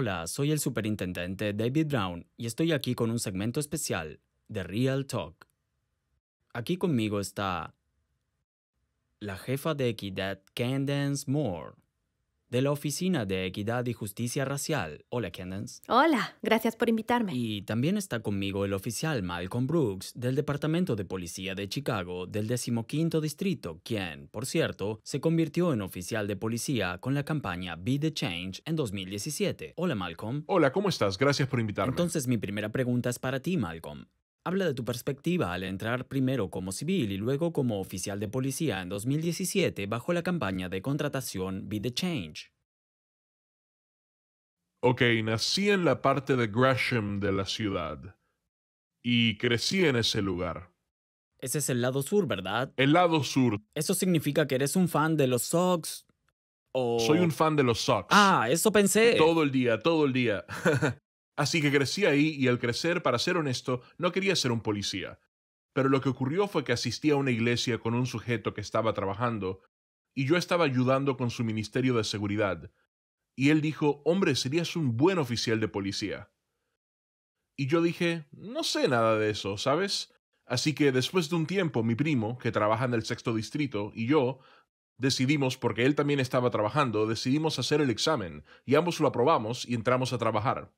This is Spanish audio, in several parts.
Hola, soy el superintendente David Brown y estoy aquí con un segmento especial de Real Talk. Aquí conmigo está la jefa de equidad Candence Moore de la Oficina de Equidad y Justicia Racial. Hola, Candence. Hola, gracias por invitarme. Y también está conmigo el oficial Malcolm Brooks del Departamento de Policía de Chicago del 15 Distrito, quien, por cierto, se convirtió en oficial de policía con la campaña Be the Change en 2017. Hola, Malcolm. Hola, ¿cómo estás? Gracias por invitarme. Entonces, mi primera pregunta es para ti, Malcolm. Habla de tu perspectiva al entrar primero como civil y luego como oficial de policía en 2017 bajo la campaña de contratación Be the Change. Ok, nací en la parte de Gresham de la ciudad y crecí en ese lugar. Ese es el lado sur, ¿verdad? El lado sur. Eso significa que eres un fan de los Sox Soy un fan de los Sox. Ah, eso pensé. Todo el día, todo el día. Así que crecí ahí y al crecer, para ser honesto, no quería ser un policía. Pero lo que ocurrió fue que asistí a una iglesia con un sujeto que estaba trabajando, y yo estaba ayudando con su ministerio de seguridad. Y él dijo, hombre, serías un buen oficial de policía. Y yo dije, no sé nada de eso, ¿sabes? Así que después de un tiempo, mi primo, que trabaja en el sexto distrito, y yo decidimos, porque él también estaba trabajando, decidimos hacer el examen, y ambos lo aprobamos y entramos a trabajar.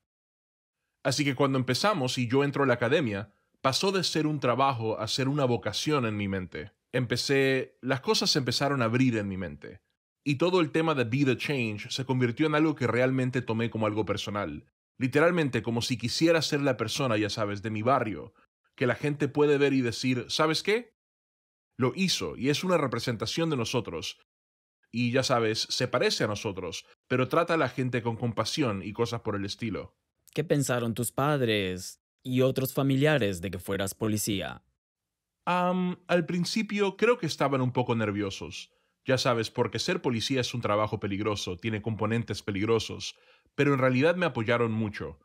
Así que cuando empezamos y yo entro a la academia, pasó de ser un trabajo a ser una vocación en mi mente. Empecé, las cosas empezaron a abrir en mi mente. Y todo el tema de Be the Change se convirtió en algo que realmente tomé como algo personal. Literalmente como si quisiera ser la persona, ya sabes, de mi barrio, que la gente puede ver y decir, ¿sabes qué? Lo hizo y es una representación de nosotros. Y ya sabes, se parece a nosotros, pero trata a la gente con compasión y cosas por el estilo. ¿Qué pensaron tus padres y otros familiares de que fueras policía? al principio creo que estaban un poco nerviosos. Ya sabes, porque ser policía es un trabajo peligroso, tiene componentes peligrosos, pero en realidad me apoyaron mucho.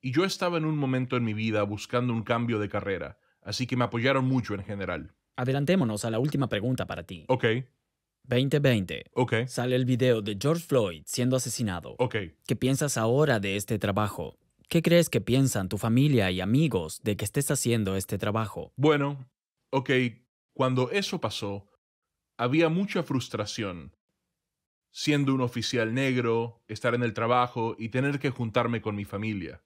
Y yo estaba en un momento en mi vida buscando un cambio de carrera, así que me apoyaron mucho en general. Adelantémonos a la última pregunta para ti. Ok. 2020. Ok. Sale el video de George Floyd siendo asesinado. Ok. ¿Qué piensas ahora de este trabajo? ¿Qué crees que piensan tu familia y amigos de que estés haciendo este trabajo? Bueno, ok, cuando eso pasó, había mucha frustración. Siendo un oficial negro, estar en el trabajo y tener que juntarme con mi familia.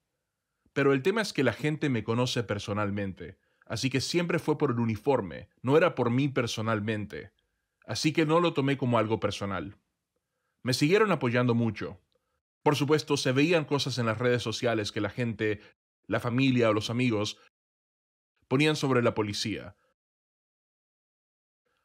Pero el tema es que la gente me conoce personalmente, así que siempre fue por el uniforme, no era por mí personalmente. Así que no lo tomé como algo personal. Me siguieron apoyando mucho, por supuesto, se veían cosas en las redes sociales que la gente, la familia o los amigos ponían sobre la policía.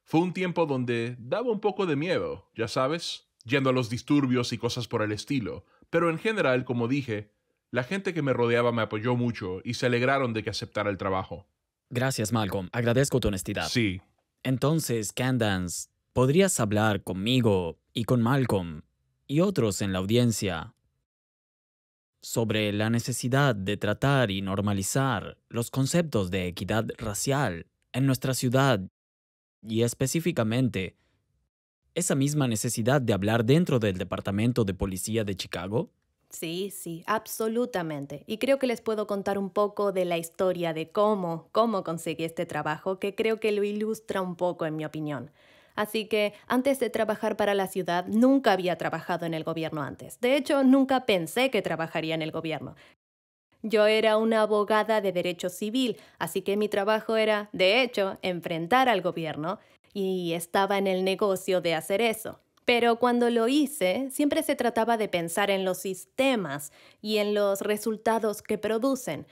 Fue un tiempo donde daba un poco de miedo, ya sabes, yendo a los disturbios y cosas por el estilo, pero en general, como dije, la gente que me rodeaba me apoyó mucho y se alegraron de que aceptara el trabajo. Gracias, Malcolm. Agradezco tu honestidad. Sí. Entonces, Candance, ¿podrías hablar conmigo y con Malcolm y otros en la audiencia sobre la necesidad de tratar y normalizar los conceptos de equidad racial en nuestra ciudad y específicamente esa misma necesidad de hablar dentro del Departamento de Policía de Chicago? Sí, sí, absolutamente. Y creo que les puedo contar un poco de la historia de cómo, cómo conseguí este trabajo, que creo que lo ilustra un poco en mi opinión. Así que antes de trabajar para la ciudad, nunca había trabajado en el gobierno antes. De hecho, nunca pensé que trabajaría en el gobierno. Yo era una abogada de derecho civil, así que mi trabajo era, de hecho, enfrentar al gobierno y estaba en el negocio de hacer eso. Pero cuando lo hice, siempre se trataba de pensar en los sistemas y en los resultados que producen,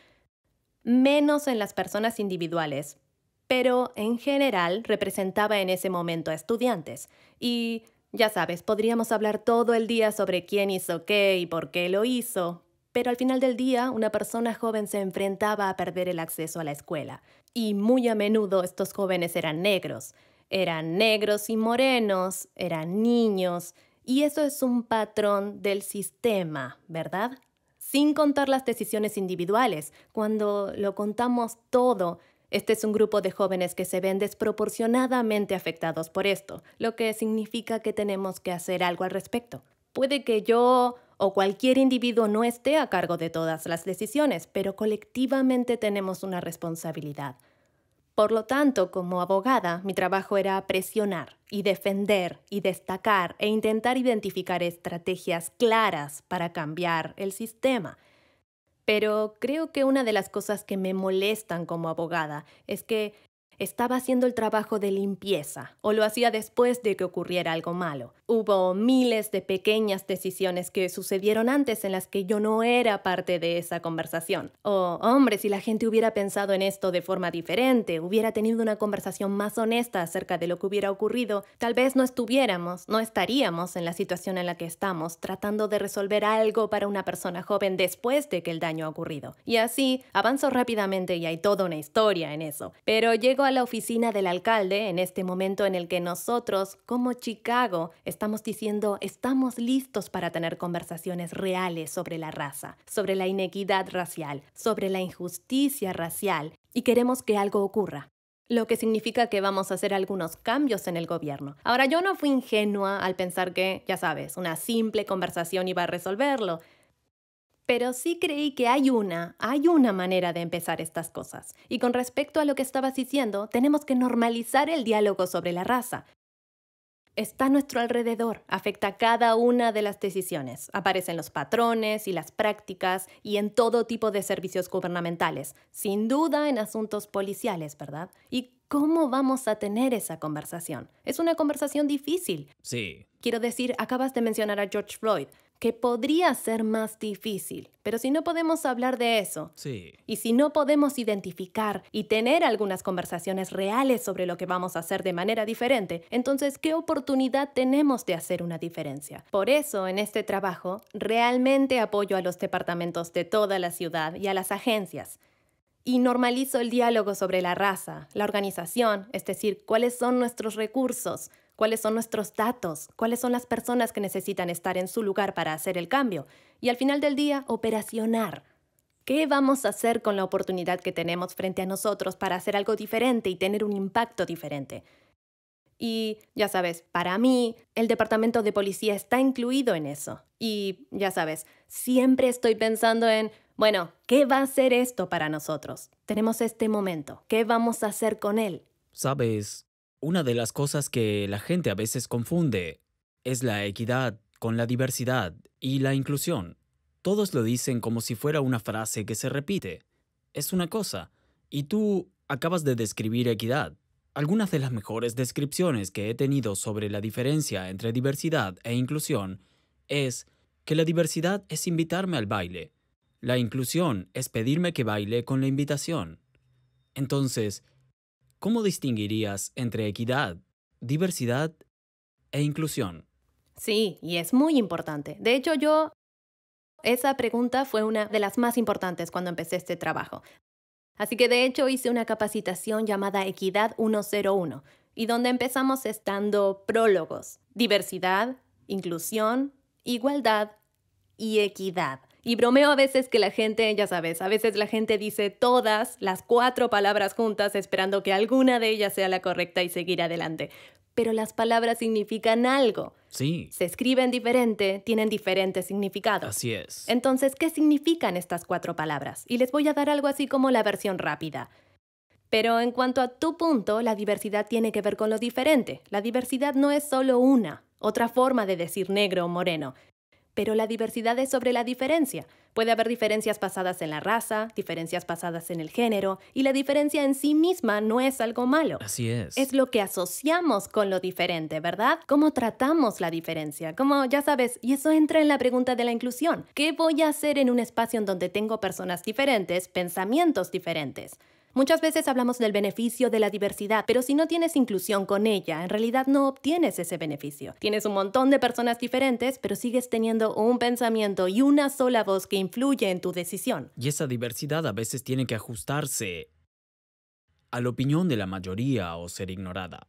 menos en las personas individuales, pero en general representaba en ese momento a estudiantes. Y, ya sabes, podríamos hablar todo el día sobre quién hizo qué y por qué lo hizo, pero al final del día una persona joven se enfrentaba a perder el acceso a la escuela. Y muy a menudo estos jóvenes eran negros. Eran negros y morenos, eran niños, y eso es un patrón del sistema, ¿verdad? Sin contar las decisiones individuales, cuando lo contamos todo, este es un grupo de jóvenes que se ven desproporcionadamente afectados por esto, lo que significa que tenemos que hacer algo al respecto. Puede que yo o cualquier individuo no esté a cargo de todas las decisiones, pero colectivamente tenemos una responsabilidad. Por lo tanto, como abogada, mi trabajo era presionar y defender y destacar e intentar identificar estrategias claras para cambiar el sistema pero creo que una de las cosas que me molestan como abogada es que estaba haciendo el trabajo de limpieza o lo hacía después de que ocurriera algo malo. Hubo miles de pequeñas decisiones que sucedieron antes en las que yo no era parte de esa conversación. O, oh, hombre, si la gente hubiera pensado en esto de forma diferente, hubiera tenido una conversación más honesta acerca de lo que hubiera ocurrido, tal vez no estuviéramos, no estaríamos en la situación en la que estamos, tratando de resolver algo para una persona joven después de que el daño ha ocurrido. Y así, avanzo rápidamente y hay toda una historia en eso. Pero llego a la oficina del alcalde en este momento en el que nosotros, como Chicago, estamos diciendo estamos listos para tener conversaciones reales sobre la raza, sobre la inequidad racial, sobre la injusticia racial y queremos que algo ocurra. Lo que significa que vamos a hacer algunos cambios en el gobierno. Ahora, yo no fui ingenua al pensar que, ya sabes, una simple conversación iba a resolverlo, pero sí creí que hay una, hay una manera de empezar estas cosas. Y con respecto a lo que estabas diciendo, tenemos que normalizar el diálogo sobre la raza está a nuestro alrededor, afecta cada una de las decisiones. Aparecen los patrones y las prácticas y en todo tipo de servicios gubernamentales, sin duda en asuntos policiales, ¿verdad? ¿Y cómo vamos a tener esa conversación? Es una conversación difícil. Sí. Quiero decir, acabas de mencionar a George Floyd que podría ser más difícil. Pero si no podemos hablar de eso, y si no podemos identificar y tener algunas conversaciones reales sobre lo que vamos a hacer de manera diferente, entonces, ¿qué oportunidad tenemos de hacer una diferencia? Por eso, en este trabajo, realmente apoyo a los departamentos de toda la ciudad y a las agencias y normalizo el diálogo sobre la raza, la organización, es decir, cuáles son nuestros recursos, cuáles son nuestros datos, cuáles son las personas que necesitan estar en su lugar para hacer el cambio y al final del día operacionar. ¿Qué vamos a hacer con la oportunidad que tenemos frente a nosotros para hacer algo diferente y tener un impacto diferente? Y ya sabes, para mí, el departamento de policía está incluido en eso. Y ya sabes, siempre estoy pensando en, bueno, ¿qué va a ser esto para nosotros? Tenemos este momento, ¿qué vamos a hacer con él? Sabes, una de las cosas que la gente a veces confunde es la equidad con la diversidad y la inclusión. Todos lo dicen como si fuera una frase que se repite. Es una cosa, y tú acabas de describir equidad. Algunas de las mejores descripciones que he tenido sobre la diferencia entre diversidad e inclusión es que la diversidad es invitarme al baile. La inclusión es pedirme que baile con la invitación. Entonces, ¿Cómo distinguirías entre equidad, diversidad e inclusión? Sí, y es muy importante. De hecho, yo, esa pregunta fue una de las más importantes cuando empecé este trabajo. Así que de hecho hice una capacitación llamada Equidad 101, y donde empezamos estando prólogos, diversidad, inclusión, igualdad y equidad. Y bromeo a veces que la gente, ya sabes, a veces la gente dice todas las cuatro palabras juntas esperando que alguna de ellas sea la correcta y seguir adelante. Pero las palabras significan algo. Sí. Se escriben diferente, tienen diferentes significados. Así es. Entonces, ¿qué significan estas cuatro palabras? Y les voy a dar algo así como la versión rápida. Pero en cuanto a tu punto, la diversidad tiene que ver con lo diferente. La diversidad no es solo una, otra forma de decir negro o moreno pero la diversidad es sobre la diferencia. Puede haber diferencias basadas en la raza, diferencias basadas en el género, y la diferencia en sí misma no es algo malo. Así es. Es lo que asociamos con lo diferente, ¿verdad? ¿Cómo tratamos la diferencia? Como ya sabes, y eso entra en la pregunta de la inclusión. ¿Qué voy a hacer en un espacio en donde tengo personas diferentes, pensamientos diferentes? Muchas veces hablamos del beneficio de la diversidad, pero si no tienes inclusión con ella, en realidad no obtienes ese beneficio. Tienes un montón de personas diferentes, pero sigues teniendo un pensamiento y una sola voz que influye en tu decisión. Y esa diversidad a veces tiene que ajustarse a la opinión de la mayoría o ser ignorada.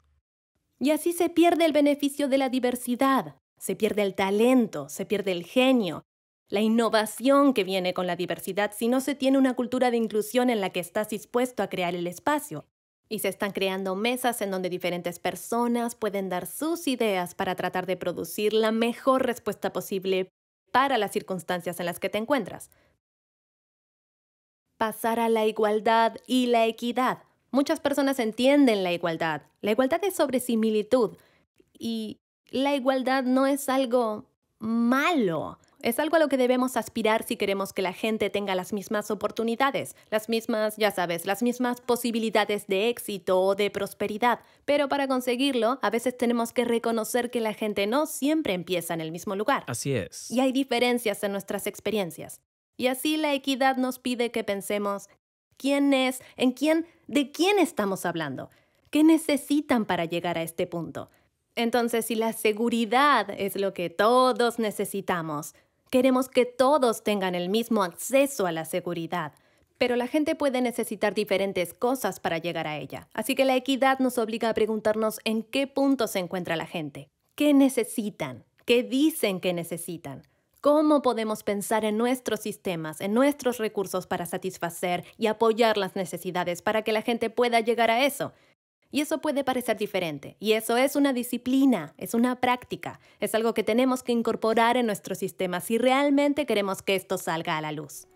Y así se pierde el beneficio de la diversidad. Se pierde el talento, se pierde el genio, la innovación que viene con la diversidad si no se tiene una cultura de inclusión en la que estás dispuesto a crear el espacio. Y se están creando mesas en donde diferentes personas pueden dar sus ideas para tratar de producir la mejor respuesta posible para las circunstancias en las que te encuentras. Pasar a la igualdad y la equidad. Muchas personas entienden la igualdad. La igualdad es sobre similitud. Y la igualdad no es algo malo. Es algo a lo que debemos aspirar si queremos que la gente tenga las mismas oportunidades, las mismas, ya sabes, las mismas posibilidades de éxito o de prosperidad. Pero para conseguirlo, a veces tenemos que reconocer que la gente no siempre empieza en el mismo lugar. Así es. Y hay diferencias en nuestras experiencias. Y así la equidad nos pide que pensemos quién es, en quién, de quién estamos hablando, qué necesitan para llegar a este punto. Entonces, si la seguridad es lo que todos necesitamos, Queremos que todos tengan el mismo acceso a la seguridad, pero la gente puede necesitar diferentes cosas para llegar a ella. Así que la equidad nos obliga a preguntarnos en qué punto se encuentra la gente, qué necesitan, qué dicen que necesitan. ¿Cómo podemos pensar en nuestros sistemas, en nuestros recursos para satisfacer y apoyar las necesidades para que la gente pueda llegar a eso? Y eso puede parecer diferente, y eso es una disciplina, es una práctica, es algo que tenemos que incorporar en nuestro sistema si realmente queremos que esto salga a la luz.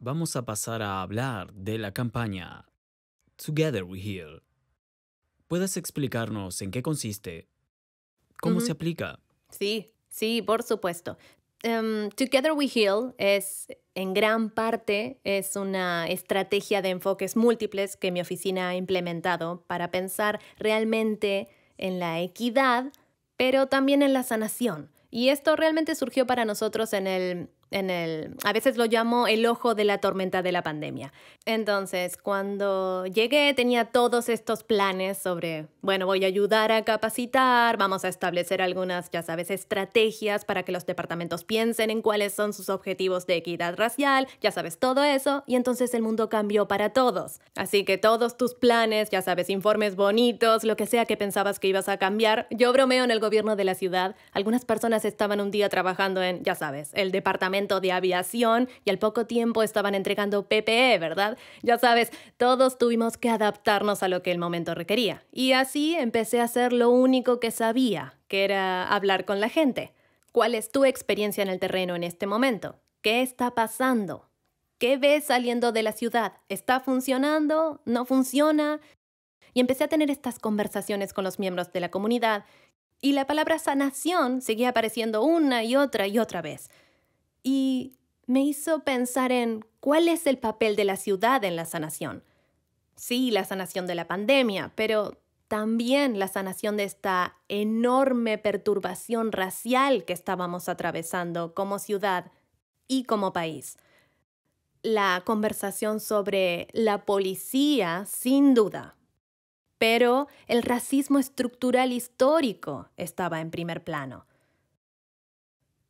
Vamos a pasar a hablar de la campaña Together We Heal. ¿Puedes explicarnos en qué consiste ¿Cómo se aplica? Sí, sí, por supuesto. Em, Together We Heal es en gran parte es una estrategia de enfoques múltiples que mi oficina ha implementado para pensar realmente en la equidad, pero también en la sanación. Y esto realmente surgió para nosotros en el en el, a veces lo llamo el ojo de la tormenta de la pandemia. Entonces, cuando llegué tenía todos estos planes sobre, bueno, voy a ayudar a capacitar, vamos a establecer algunas, ya sabes, estrategias para que los departamentos piensen en cuáles son sus objetivos de equidad racial, ya sabes, todo eso, y entonces el mundo cambió para todos. Así que todos tus planes, ya sabes, informes bonitos, lo que sea que pensabas que ibas a cambiar, yo bromeo en el gobierno de la ciudad, algunas personas estaban un día trabajando en, ya sabes, el departamento de Aviación y al poco tiempo estaban entregando PPE, ¿verdad? Ya sabes, todos tuvimos que adaptarnos a lo que el momento requería. Y así empecé a hacer lo único que sabía, que era hablar con la gente. ¿Cuál es tu experiencia en el terreno en este momento? ¿Qué está pasando? ¿Qué ves saliendo de la ciudad? ¿Está funcionando? ¿No funciona? Y empecé a tener estas conversaciones con los miembros de la comunidad y la palabra sanación seguía apareciendo una y otra y otra vez y me hizo pensar en cuál es el papel de la ciudad en la sanación. Sí, la sanación de la pandemia, pero también la sanación de esta enorme perturbación racial que estábamos atravesando como ciudad y como país. La conversación sobre la policía, sin duda, pero el racismo estructural histórico estaba en primer plano.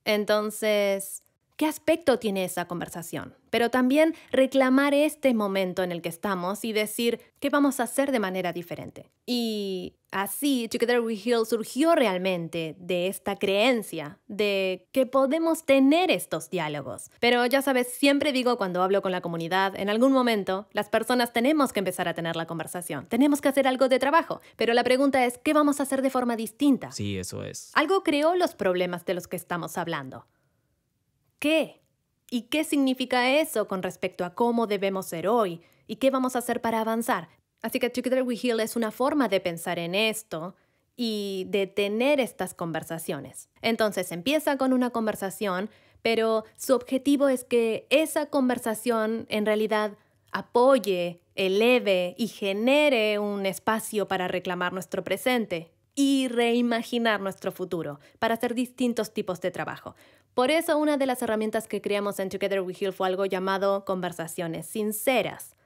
Entonces, ¿Qué aspecto tiene esa conversación? Pero también reclamar este momento en el que estamos y decir qué vamos a hacer de manera diferente. Y así, Together We Heal surgió realmente de esta creencia de que podemos tener estos diálogos. Pero ya sabes, siempre digo cuando hablo con la comunidad, en algún momento las personas tenemos que empezar a tener la conversación, tenemos que hacer algo de trabajo, pero la pregunta es, ¿qué vamos a hacer de forma distinta? Sí, eso es. Algo creó los problemas de los que estamos hablando. ¿Qué? ¿Y qué significa eso con respecto a cómo debemos ser hoy? ¿Y qué vamos a hacer para avanzar? Así que Together We Heal es una forma de pensar en esto y de tener estas conversaciones. Entonces empieza con una conversación, pero su objetivo es que esa conversación en realidad apoye, eleve y genere un espacio para reclamar nuestro presente y reimaginar nuestro futuro para hacer distintos tipos de trabajo. Por eso una de las herramientas que creamos en Together We Heal fue algo llamado conversaciones sinceras.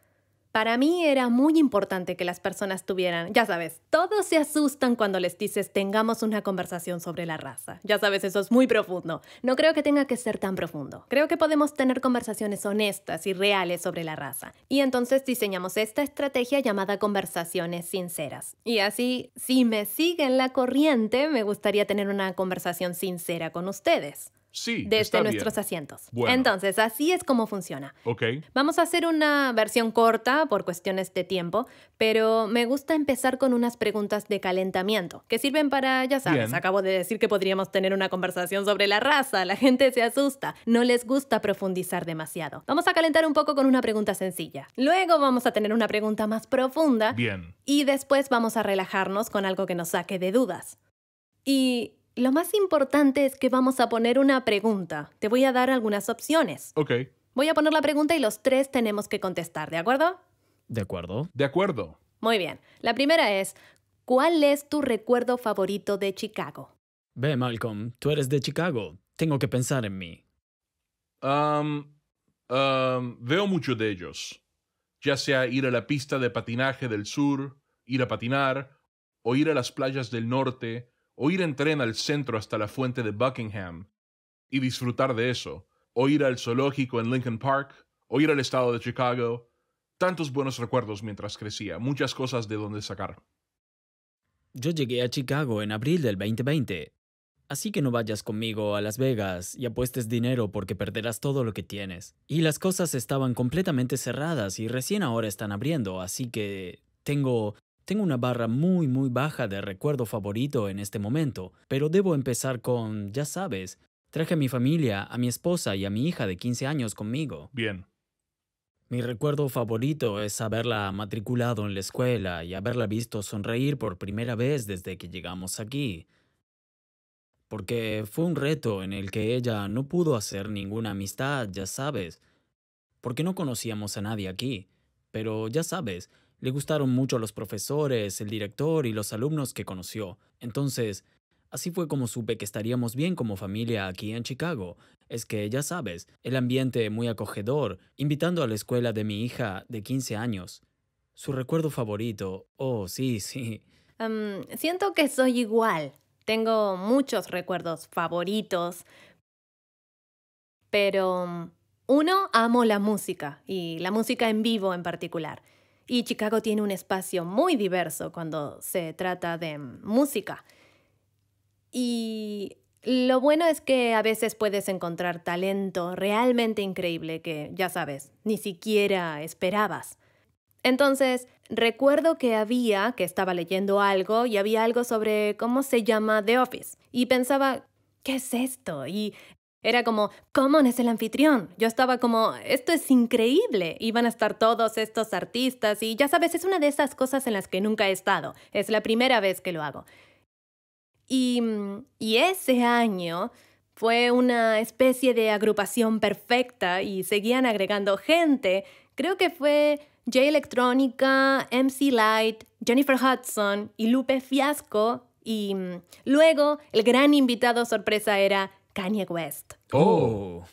Para mí era muy importante que las personas tuvieran, ya sabes, todos se asustan cuando les dices tengamos una conversación sobre la raza. Ya sabes, eso es muy profundo. No creo que tenga que ser tan profundo. Creo que podemos tener conversaciones honestas y reales sobre la raza. Y entonces diseñamos esta estrategia llamada conversaciones sinceras. Y así, si me siguen la corriente, me gustaría tener una conversación sincera con ustedes. Sí. Desde nuestros asientos. Entonces, así es como funciona. Ok. Vamos a hacer una versión corta por cuestiones de tiempo, pero me gusta empezar con unas preguntas de calentamiento que sirven para, ya sabes, acabo de decir que podríamos tener una conversación sobre la raza, la gente se asusta, no les gusta profundizar demasiado. Vamos a calentar un poco con una pregunta sencilla. Luego vamos a tener una pregunta más profunda. Bien. Y después vamos a relajarnos con algo que nos saque de dudas. Y lo más importante es que vamos a poner una pregunta. Te voy a dar algunas opciones. Ok. Voy a poner la pregunta y los tres tenemos que contestar, ¿de acuerdo? De acuerdo. De acuerdo. Muy bien. La primera es, ¿cuál es tu recuerdo favorito de Chicago? Ve, Malcolm, tú eres de Chicago. Tengo que pensar en mí. veo mucho de ellos. Ya sea ir a la pista de patinaje del sur, ir a patinar, o ir a las playas del norte, o ir en tren al centro hasta la fuente de Buckingham y disfrutar de eso, o ir al zoológico en Lincoln Park, o ir al estado de Chicago. Tantos buenos recuerdos mientras crecía, muchas cosas de donde sacar. Yo llegué a Chicago en abril del 2020, Así que no vayas conmigo a Las Vegas y apuestes dinero porque perderás todo lo que tienes. Y las cosas estaban completamente cerradas y recién ahora están abriendo, así que tengo tengo una barra muy muy baja de recuerdo favorito en este momento, pero debo empezar con, ya sabes, traje a mi familia, a mi esposa y a mi hija de 15 años conmigo. Bien. Mi recuerdo favorito es haberla matriculado en la escuela y haberla visto sonreír por primera vez desde que llegamos aquí. Porque fue un reto en el que ella no pudo hacer ninguna amistad, ya sabes. Porque no conocíamos a nadie aquí. Pero ya sabes, le gustaron mucho los profesores, el director y los alumnos que conoció. Entonces, así fue como supe que estaríamos bien como familia aquí en Chicago. Es que, ya sabes, el ambiente muy acogedor, invitando a la escuela de mi hija de 15 años. Su recuerdo favorito. Oh, sí, sí. siento que soy igual. Tengo muchos recuerdos favoritos. Pero um, uno, amo la música y la música en vivo en particular. Y Chicago tiene un espacio muy diverso cuando se trata de música. Y lo bueno es que a veces puedes encontrar talento realmente increíble que, ya sabes, ni siquiera esperabas. Entonces, recuerdo que había, que estaba leyendo algo y había algo sobre cómo se llama The Office. Y pensaba, ¿qué es esto? Y era como, no es el anfitrión. Yo estaba como, esto es increíble. Iban a estar todos estos artistas y ya sabes, es una de esas cosas en las que nunca he estado. Es la primera vez que lo hago. Y, y ese año fue una especie de agrupación perfecta y seguían agregando gente. Creo que fue Jay Electrónica, MC Light, Jennifer Hudson y Lupe Fiasco. Y mm, luego el gran invitado sorpresa era Kanye West. Oh.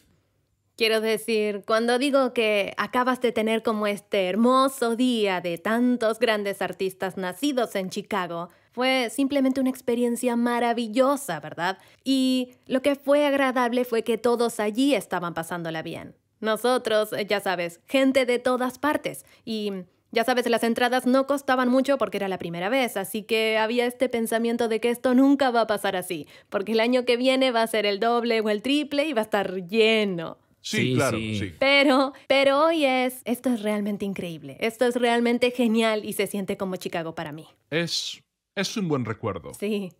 Quiero decir, cuando digo que acabas de tener como este hermoso día de tantos grandes artistas nacidos en Chicago, fue simplemente una experiencia maravillosa, ¿verdad? Y lo que fue agradable fue que todos allí estaban pasándola bien. Nosotros, ya sabes, gente de todas partes. Y ya sabes, las entradas no costaban mucho porque era la primera vez, así que había este pensamiento de que esto nunca va a pasar así, porque el año que viene va a ser el doble o el triple y va a estar lleno. Sí, claro, sí. Pero, pero hoy es, esto es realmente increíble, esto es realmente genial y se siente como Chicago para mí. Es, es un buen recuerdo. Sí.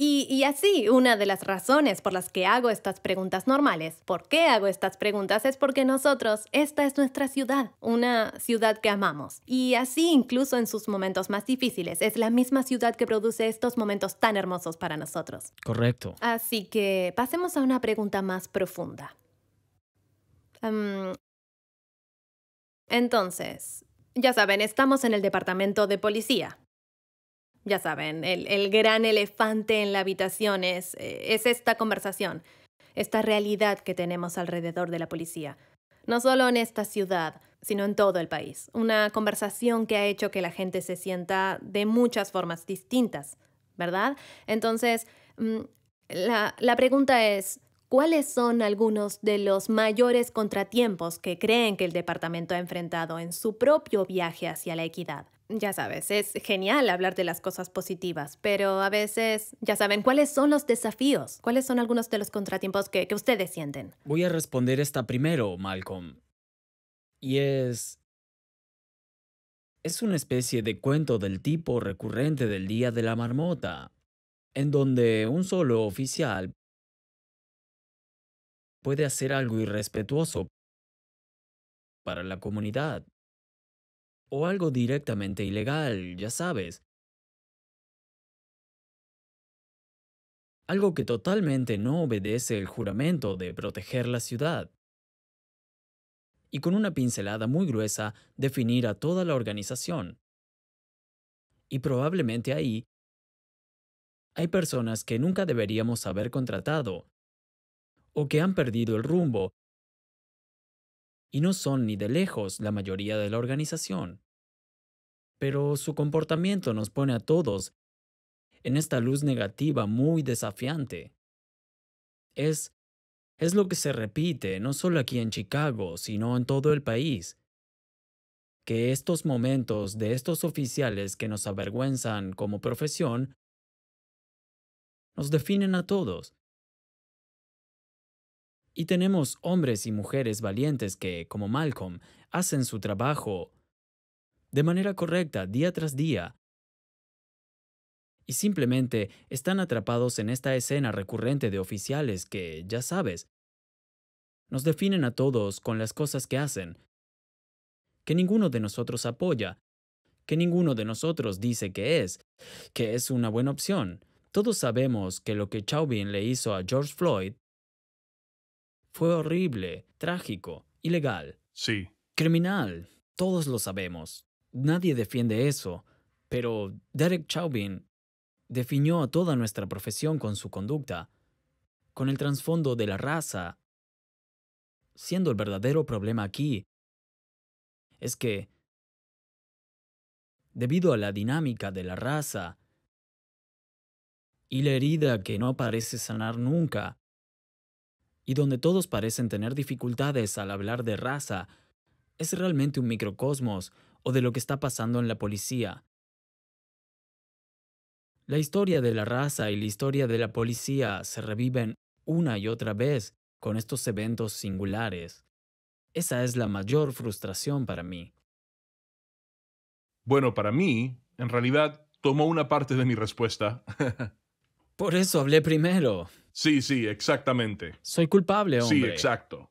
Y, así, una de las razones por las que hago estas preguntas normales, ¿por qué hago estas preguntas? Es porque nosotros, esta es nuestra ciudad, una ciudad que amamos. Y así incluso en sus momentos más difíciles, es la misma ciudad que produce estos momentos tan hermosos para nosotros. Correcto. Así que pasemos a una pregunta más profunda. entonces, ya saben, estamos en el departamento de policía ya saben, el, gran elefante en la habitación eh, es, esta conversación, esta realidad que tenemos alrededor de la policía. No solo en esta ciudad, sino en todo el país. Una conversación que ha hecho que la gente se sienta de muchas formas distintas, ¿verdad? Entonces, mm, la pregunta es, ¿Cuáles son algunos de los mayores contratiempos que creen que el departamento ha enfrentado en su propio viaje hacia la equidad? ya sabes, es genial hablar de las cosas positivas, pero a veces, ya saben, ¿cuáles son los desafíos? ¿Cuáles son algunos de los contratiempos que, que ustedes sienten? Voy a responder esta primero, Malcolm. Y es... Es una especie de cuento del tipo recurrente del Día de la Marmota, en donde un solo oficial puede hacer algo irrespetuoso para la comunidad o algo directamente ilegal, ya sabes. Algo que totalmente no obedece el juramento de proteger la ciudad. Y con una pincelada muy gruesa definir a toda la organización. Y probablemente ahí hay personas que nunca deberíamos haber contratado, o que han perdido el rumbo y no son ni de lejos la mayoría de la organización. Pero su comportamiento nos pone a todos en esta luz negativa muy desafiante. Es, lo que se repite no solo aquí en Chicago, sino en todo el país, que estos momentos de estos oficiales que nos avergüenzan como profesión nos definen a todos y tenemos hombres y mujeres valientes que, como Malcolm, hacen su trabajo de manera correcta día tras día. Y simplemente están atrapados en esta escena recurrente de oficiales que, ya sabes, nos definen a todos con las cosas que hacen, que ninguno de nosotros apoya, que ninguno de nosotros dice que es, que es una buena opción. Todos sabemos que lo que Chauvin le hizo a George Floyd fue horrible, trágico, ilegal. Sí. Criminal. Todos lo sabemos. Nadie defiende eso. Pero Derek Chauvin definió a toda nuestra profesión con su conducta, con el trasfondo de la raza. Siendo el verdadero problema aquí, es que, debido a la dinámica de la raza y la herida que no parece sanar nunca, y donde todos parecen tener dificultades al hablar de raza, es realmente un microcosmos o de lo que está pasando en la policía. La historia de la raza y la historia de la policía se reviven una y otra vez con estos eventos singulares. Esa es la mayor frustración para mí. Bueno, para mí, en realidad, tomó una parte de mi respuesta. Por eso hablé primero. Sí, sí, exactamente. Soy culpable, hombre. Sí, exacto.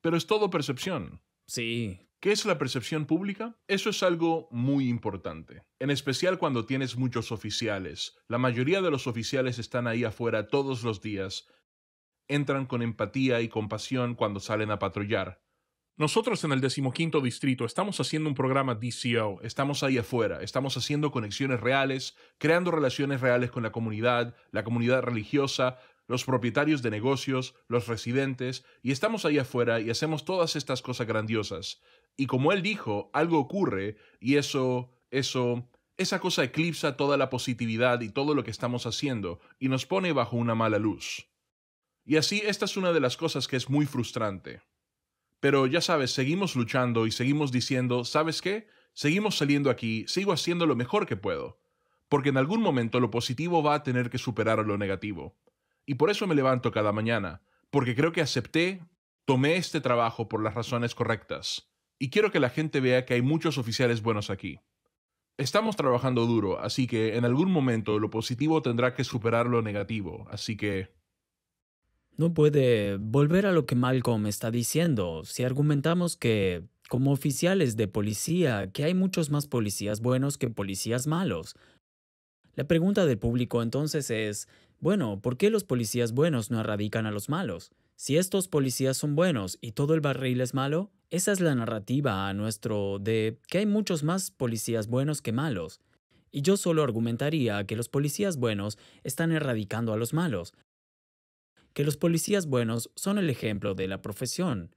Pero es todo percepción. Sí. ¿Qué es la percepción pública? Eso es algo muy importante, en especial cuando tienes muchos oficiales. La mayoría de los oficiales están ahí afuera todos los días. Entran con empatía y compasión cuando salen a patrullar. Nosotros en el decimoquinto distrito estamos haciendo un programa DCO, estamos ahí afuera, estamos haciendo conexiones reales, creando relaciones reales con la comunidad, la comunidad religiosa, los propietarios de negocios, los residentes, y estamos ahí afuera y hacemos todas estas cosas grandiosas. Y como él dijo, algo ocurre y eso, eso, esa cosa eclipsa toda la positividad y todo lo que estamos haciendo y nos pone bajo una mala luz. Y así esta es una de las cosas que es muy frustrante. Pero ya sabes, seguimos luchando y seguimos diciendo, ¿sabes qué? Seguimos saliendo aquí, sigo haciendo lo mejor que puedo. Porque en algún momento lo positivo va a tener que superar lo negativo. Y por eso me levanto cada mañana, porque creo que acepté, tomé este trabajo por las razones correctas. Y quiero que la gente vea que hay muchos oficiales buenos aquí. Estamos trabajando duro, así que en algún momento lo positivo tendrá que superar lo negativo, así que no puede volver a lo que Malcolm está diciendo. Si argumentamos que, como oficiales de policía, que hay muchos más policías buenos que policías malos. La pregunta del público entonces es, bueno, ¿por qué los policías buenos no erradican a los malos? Si estos policías son buenos y todo el barril es malo, esa es la narrativa a nuestro de que hay muchos más policías buenos que malos. Y yo solo argumentaría que los policías buenos están erradicando a los malos, que los policías buenos son el ejemplo de la profesión.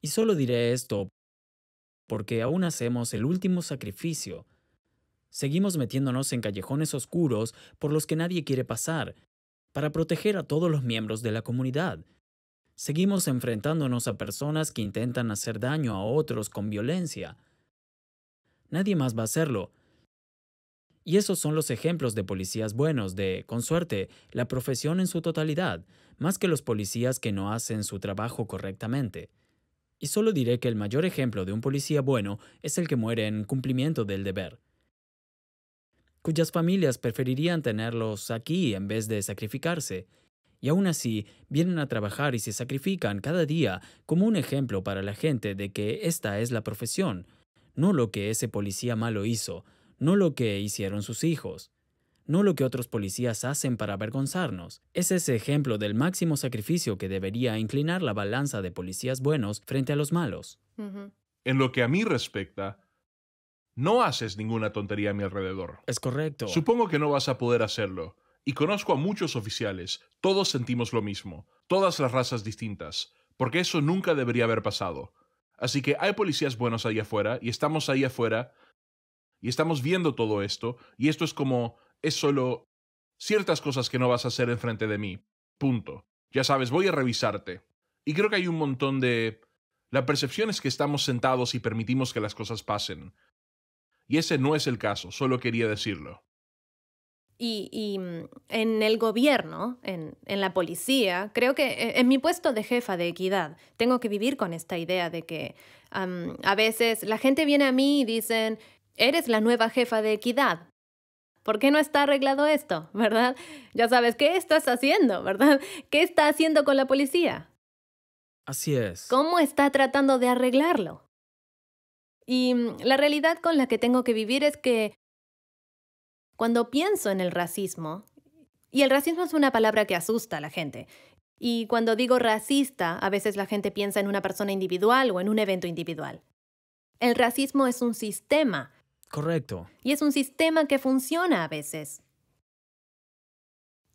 Y solo diré esto porque aún hacemos el último sacrificio. Seguimos metiéndonos en callejones oscuros por los que nadie quiere pasar, para proteger a todos los miembros de la comunidad. Seguimos enfrentándonos a personas que intentan hacer daño a otros con violencia. Nadie más va a hacerlo, y esos son los ejemplos de policías buenos, de, con suerte, la profesión en su totalidad, más que los policías que no hacen su trabajo correctamente. Y solo diré que el mayor ejemplo de un policía bueno es el que muere en cumplimiento del deber, cuyas familias preferirían tenerlos aquí en vez de sacrificarse, y aún así vienen a trabajar y se sacrifican cada día como un ejemplo para la gente de que esta es la profesión, no lo que ese policía malo hizo, no lo que hicieron sus hijos, no lo que otros policías hacen para avergonzarnos. Es ese ejemplo del máximo sacrificio que debería inclinar la balanza de policías buenos frente a los malos. En lo que a mí respecta, no haces ninguna tontería a mi alrededor. Es correcto. Supongo que no vas a poder hacerlo. Y conozco a muchos oficiales. Todos sentimos lo mismo. Todas las razas distintas. Porque eso nunca debería haber pasado. Así que hay policías buenos ahí afuera y estamos ahí afuera y estamos viendo todo esto, y esto es como, es solo ciertas cosas que no vas a hacer enfrente de mí. Punto. Ya sabes, voy a revisarte. Y creo que hay un montón de... La percepción es que estamos sentados y permitimos que las cosas pasen. Y ese no es el caso, solo quería decirlo. Y, y, mm, en el gobierno, en, en, la policía, creo que eh, en mi puesto de jefa de equidad tengo que vivir con esta idea de que a veces la gente viene a mí y dicen, eres la nueva jefa de equidad. ¿Por qué no está arreglado esto? ¿Verdad? Ya sabes, ¿qué estás haciendo? ¿Verdad? ¿Qué está haciendo con la policía? Así es. ¿Cómo está tratando de arreglarlo? Y mm, la realidad con la que tengo que vivir es que cuando pienso en el racismo, y el racismo es una palabra que asusta a la gente, y cuando digo racista, a veces la gente piensa en una persona individual o en un evento individual. El racismo es un sistema Correcto. Y es un sistema que funciona a veces.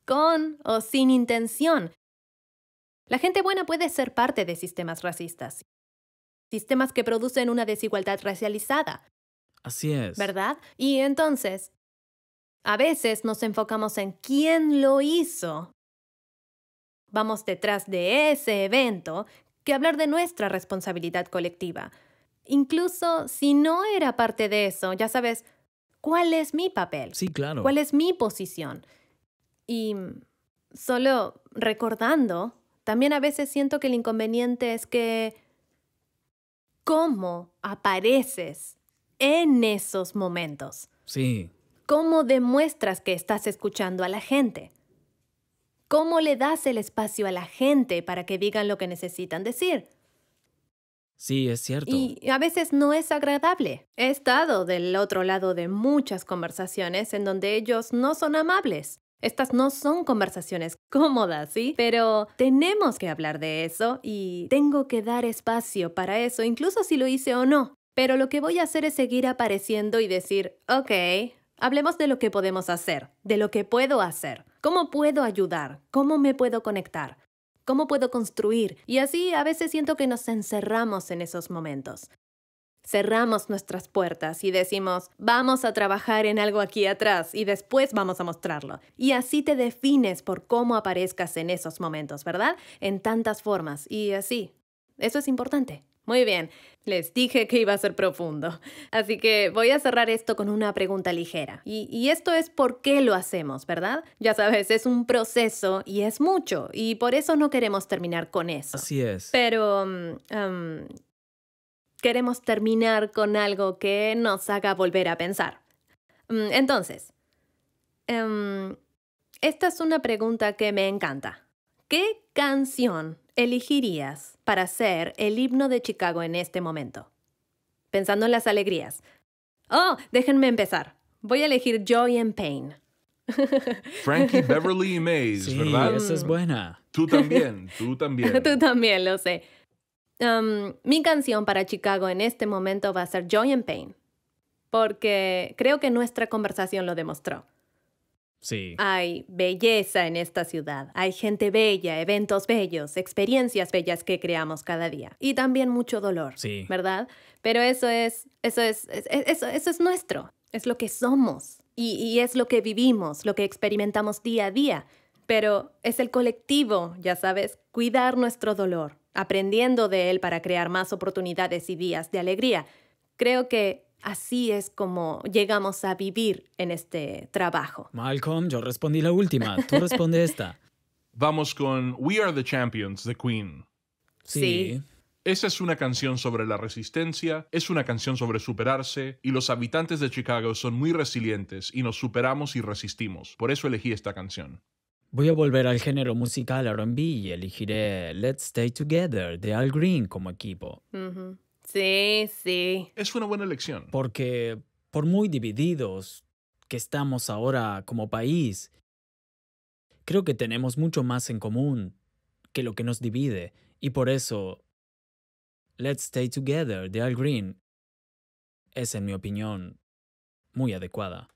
Con o sin intención. La gente buena puede ser parte de sistemas racistas. Sistemas que producen una desigualdad racializada. Así es. ¿Verdad? Y entonces, a veces nos enfocamos en quién lo hizo. Vamos detrás de ese evento que hablar de nuestra responsabilidad colectiva, incluso si no era parte de eso, ya sabes, ¿cuál es mi papel? Sí, claro. ¿Cuál es mi posición? Y mm, solo recordando, también a veces siento que el inconveniente es que cómo apareces en esos momentos. Sí. ¿Cómo demuestras que estás escuchando a la gente? ¿Cómo le das el espacio a la gente para que digan lo que necesitan decir? Sí, es cierto. Y a veces no es agradable. He estado del otro lado de muchas conversaciones en donde ellos no son amables. Estas no son conversaciones cómodas, ¿sí? Pero tenemos que hablar de eso y tengo que dar espacio para eso, incluso si lo hice o no. Pero lo que voy a hacer es seguir apareciendo y decir, ok, hablemos de lo que podemos hacer, de lo que puedo hacer, cómo puedo ayudar, cómo me puedo conectar. ¿Cómo puedo construir? Y así a veces siento que nos encerramos en esos momentos. Cerramos nuestras puertas y decimos, vamos a trabajar en algo aquí atrás y después vamos a mostrarlo. Y así te defines por cómo aparezcas en esos momentos, ¿verdad? En tantas formas y así. Eso es importante. Muy bien, les dije que iba a ser profundo, así que voy a cerrar esto con una pregunta ligera. Y, esto es por qué lo hacemos, ¿verdad? Ya sabes, es un proceso y es mucho, y por eso no queremos terminar con eso. Así es. Pero... Mm, queremos terminar con algo que nos haga volver a pensar. Mm, entonces, em, esta es una pregunta que me encanta. ¿Qué canción elegirías para ser el himno de Chicago en este momento? Pensando en las alegrías. Oh, déjenme empezar. Voy a elegir Joy and Pain. Frankie Beverly Mays, ¿verdad? Esa es buena. Tú también, tú también. tú también, lo sé. Um, mi canción para Chicago en este momento va a ser Joy and Pain, porque creo que nuestra conversación lo demostró. Sí. Hay belleza en esta ciudad, hay gente bella, eventos bellos, experiencias bellas que creamos cada día y también mucho dolor, sí. ¿verdad? Pero eso es, eso es, eso, es nuestro, es lo que somos y, y es lo que vivimos, lo que experimentamos día a día. Pero es el colectivo, ya sabes, cuidar nuestro dolor, aprendiendo de él para crear más oportunidades y días de alegría. Creo que así es como llegamos a vivir en este trabajo. Malcolm, yo respondí la última, tú responde esta. Vamos con We Are the Champions The Queen. Sí. Esa es una canción sobre la resistencia, es una canción sobre superarse, y los habitantes de Chicago son muy resilientes y nos superamos y resistimos. Por eso elegí esta canción. Voy a volver al género musical RB y elegiré Let's Stay Together de Al Green como equipo. Sí, sí. Es una buena elección. Porque por muy divididos que estamos ahora como país, creo que tenemos mucho más en común que lo que nos divide. Y por eso, Let's Stay Together de Al Green es, en mi opinión, muy adecuada.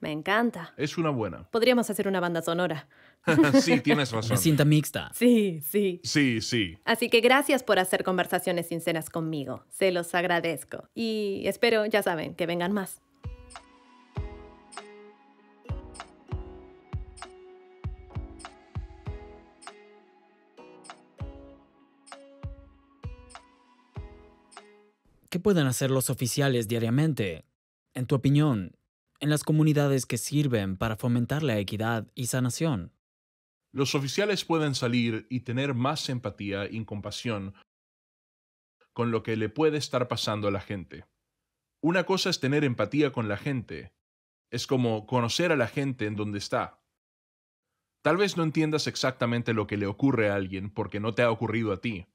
Me encanta. Es una buena. Podríamos hacer una banda sonora. sí, tienes razón. Cinta mixta. Sí, sí. Sí, sí. Así que gracias por hacer conversaciones sinceras conmigo. Se los agradezco. Y espero, ya saben, que vengan más. ¿Qué pueden hacer los oficiales diariamente? En tu opinión, en las comunidades que sirven para fomentar la equidad y sanación los oficiales pueden salir y tener más empatía y compasión con lo que le puede estar pasando a la gente. Una cosa es tener empatía con la gente, es como conocer a la gente en donde está. Tal vez no entiendas exactamente lo que le ocurre a alguien porque no te ha ocurrido a ti,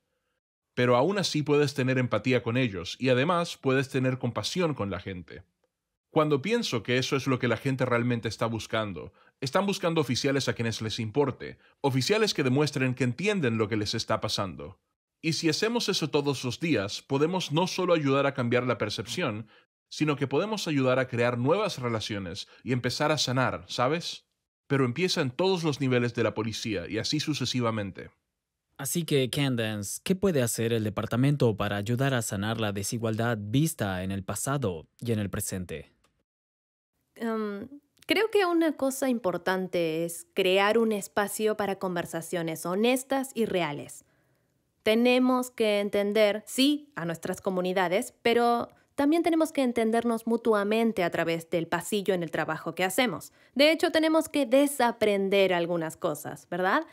pero aún así puedes tener empatía con ellos y además puedes tener compasión con la gente. Cuando pienso que eso es lo que la gente realmente está buscando, están buscando oficiales a quienes les importe, oficiales que demuestren que entienden lo que les está pasando. Y si hacemos eso todos los días, podemos no solo ayudar a cambiar la percepción, sino que podemos ayudar a crear nuevas relaciones y empezar a sanar, ¿sabes? Pero empieza en todos los niveles de la policía y así sucesivamente. Así que, Candance, ¿qué puede hacer el departamento para ayudar a sanar la desigualdad vista en el pasado y en el presente? Um, Creo que una cosa importante es crear un espacio para conversaciones honestas y reales. Tenemos que entender, sí, a nuestras comunidades, pero también tenemos que entendernos mutuamente a través del pasillo en el trabajo que hacemos. De hecho, tenemos que desaprender algunas cosas, ¿verdad?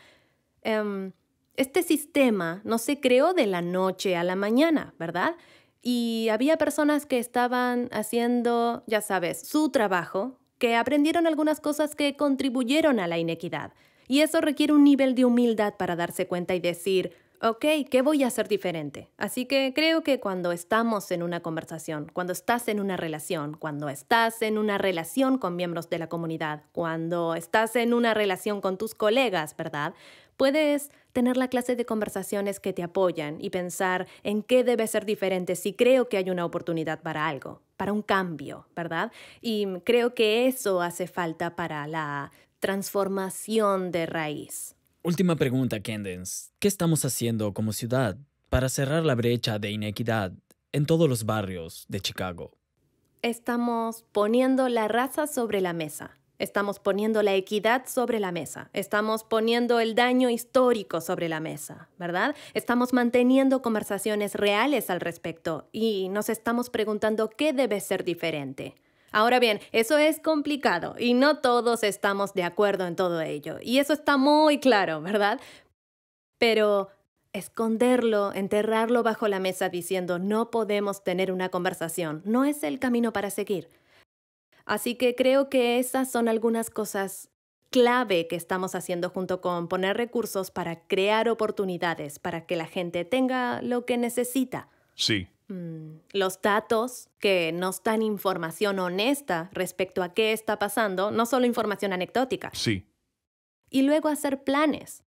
Em, este sistema no se creó de la noche a la mañana, ¿verdad? Y había personas que estaban haciendo, ya sabes, su trabajo que aprendieron algunas cosas que contribuyeron a la inequidad. Y eso requiere un nivel de humildad para darse cuenta y decir, ok, ¿qué voy a hacer diferente? Así que creo que cuando estamos en una conversación, cuando estás en una relación, cuando estás en una relación con miembros de la comunidad, cuando estás en una relación con tus colegas, ¿verdad? Puedes tener la clase de conversaciones que te apoyan y pensar en qué debe ser diferente si creo que hay una oportunidad para algo, para un cambio, ¿verdad? Y creo que eso hace falta para la transformación de raíz. Última pregunta, Kendens. ¿Qué estamos haciendo como ciudad para cerrar la brecha de inequidad en todos los barrios de Chicago? Estamos poniendo la raza sobre la mesa Estamos poniendo la equidad sobre la mesa, estamos poniendo el daño histórico sobre la mesa, ¿verdad? Estamos manteniendo conversaciones reales al respecto y nos estamos preguntando qué debe ser diferente. Ahora bien, eso es complicado y no todos estamos de acuerdo en todo ello, y eso está muy claro, ¿verdad? Pero esconderlo, enterrarlo bajo la mesa diciendo no podemos tener una conversación, no es el camino para seguir. Así que creo que esas son algunas cosas clave que estamos haciendo junto con poner recursos para crear oportunidades, para que la gente tenga lo que necesita. Sí. Mm, los datos que nos dan información honesta respecto a qué está pasando, no solo información anecdótica. Sí. Y luego hacer planes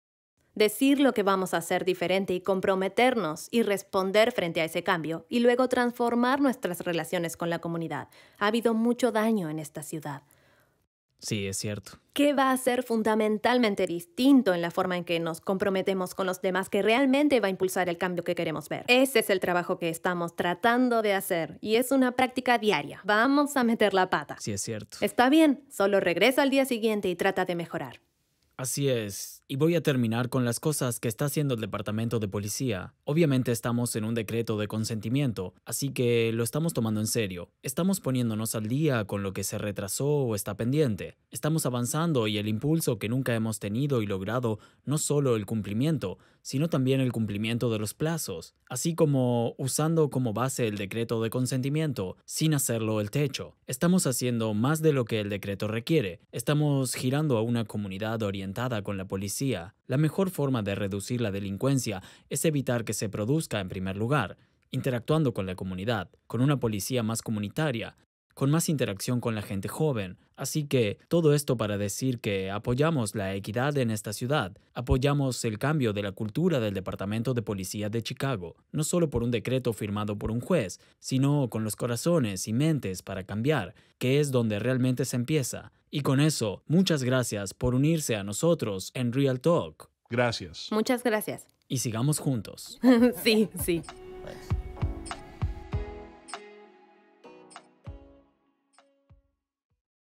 decir lo que vamos a hacer diferente y comprometernos y responder frente a ese cambio y luego transformar nuestras relaciones con la comunidad. Ha habido mucho daño en esta ciudad. Sí, es cierto. ¿Qué va a ser fundamentalmente distinto en la forma en que nos comprometemos con los demás que realmente va a impulsar el cambio que queremos ver? Ese es el trabajo que estamos tratando de hacer y es una práctica diaria. Vamos a meter la pata. Sí, es cierto. Está bien, solo regresa al día siguiente y trata de mejorar. Así es. Y voy a terminar con las cosas que está haciendo el departamento de policía. Obviamente estamos en un decreto de consentimiento, así que lo estamos tomando en serio. Estamos poniéndonos al día con lo que se retrasó o está pendiente. Estamos avanzando y el impulso que nunca hemos tenido y logrado no solo el cumplimiento, sino también el cumplimiento de los plazos, así como usando como base el decreto de consentimiento, sin hacerlo el techo. Estamos haciendo más de lo que el decreto requiere. Estamos girando a una comunidad orientada con la policía la mejor forma de reducir la delincuencia es evitar que se produzca en primer lugar, interactuando con la comunidad, con una policía más comunitaria, con más interacción con la gente joven. Así que todo esto para decir que apoyamos la equidad en esta ciudad, apoyamos el cambio de la cultura del Departamento de Policía de Chicago, no solo por un decreto firmado por un juez, sino con los corazones y mentes para cambiar, que es donde realmente se empieza. Y con eso, muchas gracias por unirse a nosotros en Real Talk. Gracias. Muchas gracias. Y sigamos juntos. sí, sí.